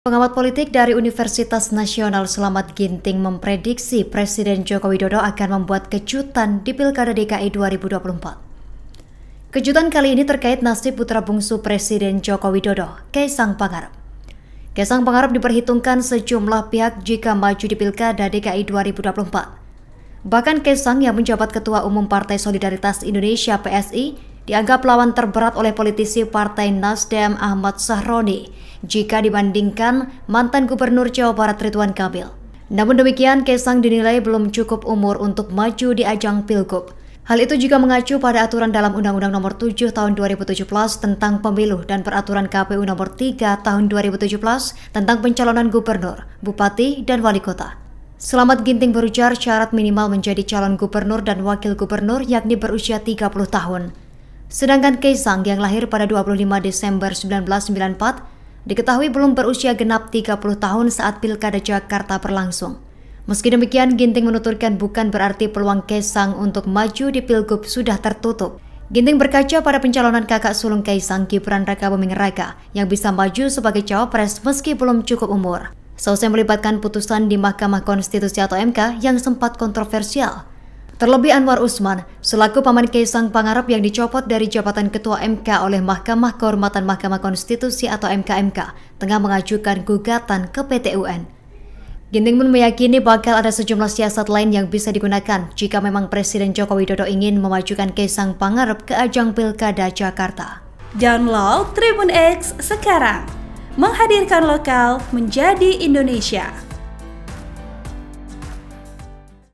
Pengamat politik dari Universitas Nasional Selamat Ginting memprediksi Presiden Joko Widodo akan membuat kejutan di Pilkada DKI 2024. Kejutan kali ini terkait nasib putra bungsu Presiden Joko Widodo, Kaisang Pangarep. Kaisang Pangarep diperhitungkan sejumlah pihak jika maju di Pilkada DKI 2024. Bahkan Kaisang yang menjabat Ketua Umum Partai Solidaritas Indonesia PSI dianggap lawan terberat oleh politisi Partai Nasdem Ahmad Sahroni jika dibandingkan mantan Gubernur Jawa Barat Ridwan Kamil. Namun demikian, Kesang dinilai belum cukup umur untuk maju di ajang Pilgub. Hal itu juga mengacu pada aturan dalam Undang-Undang Nomor 7 Tahun 2017 tentang Pemilu dan peraturan KPU Nomor 3 Tahun 2017 tentang pencalonan gubernur, bupati, dan wali kota. Selamat Ginting berujar syarat minimal menjadi calon gubernur dan wakil gubernur yakni berusia 30 tahun. Sedangkan Kaisang yang lahir pada 25 Desember 1994 diketahui belum berusia genap 30 tahun saat Pilkada Jakarta berlangsung. Meski demikian, Ginting menuturkan bukan berarti peluang Kaisang untuk maju di Pilgub sudah tertutup. Ginting berkaca pada pencalonan kakak sulung Kaisang Gibran Raka Buming Raka yang bisa maju sebagai cawapres meski belum cukup umur. Selesai melibatkan putusan di Mahkamah Konstitusi atau MK yang sempat kontroversial Terlebih Anwar Usman, selaku paman Kaisang Pangarap yang dicopot dari jabatan Ketua MK oleh Mahkamah Kehormatan Mahkamah Konstitusi atau MKMK, tengah mengajukan gugatan ke PT UN. Ginting pun meyakini bakal ada sejumlah siasat lain yang bisa digunakan jika memang Presiden Joko Widodo ingin memajukan Kaisang Pangarap ke ajang Pilkada Jakarta. Download Tribun X sekarang, menghadirkan lokal menjadi Indonesia.